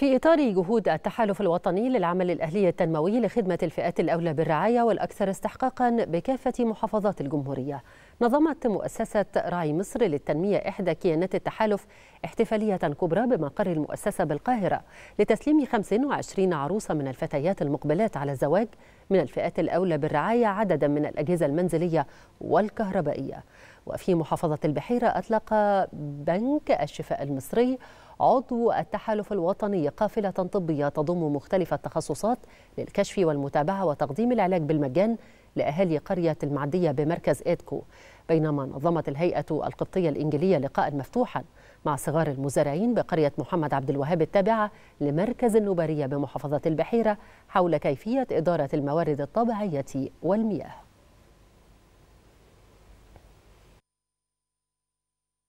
في إطار جهود التحالف الوطني للعمل الأهلي التنموي لخدمة الفئات الأولى بالرعاية والأكثر استحقاقا بكافة محافظات الجمهورية نظمت مؤسسة رعي مصر للتنمية إحدى كيانات التحالف احتفالية كبرى بمقر المؤسسة بالقاهرة لتسليم 25 عروسة من الفتيات المقبلات على الزواج من الفئات الأولى بالرعاية عددا من الأجهزة المنزلية والكهربائية وفي محافظة البحيرة أطلق بنك الشفاء المصري عضو التحالف الوطني قافلة طبية تضم مختلف التخصصات للكشف والمتابعة وتقديم العلاج بالمجان لأهالي قرية المعدية بمركز إيدكو بينما نظمت الهيئة القبطية الإنجيلية لقاء مفتوحا مع صغار المزارعين بقرية محمد عبد الوهاب التابعة لمركز النبارية بمحافظة البحيرة حول كيفية إدارة الموارد الطبيعية والمياه